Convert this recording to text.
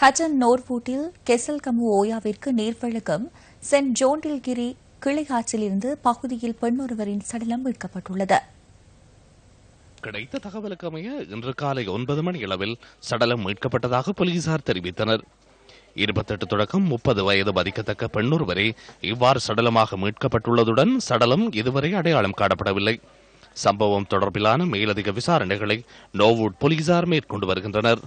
ஹட்டன் நோர்வூட்டில் கெசல் கமு ஓயாவிற்கு நீர்வழக்கம் சென்ட் ஜோண்டில்கிரி கிளையாற்றிலிருந்து பகுதியில் பெண்ணொருவரின் சடலம் மீட்கப்பட்டுள்ளது கிடைத்த தகவலுக்கு அமைய இன்று காலை ஒன்பது மணி அளவில் சடலம் மீட்கப்பட்டதாக போலீசார் தெரிவித்தனர் இருபத்தெட்டு தொடக்கம் முப்பது வயது பதிக்கத்தக்க பெண்ணொருவரை இவ்வாறு சடலமாக மீட்கப்பட்டுள்ளதுடன் சடலம் இதுவரை அடையாளம் காணப்படவில்லை சம்பவம் தொடர்பிலான மேலதிக விசாரணைகளை நோவூட் போலீசார் மேற்கொண்டு வருகின்றனர்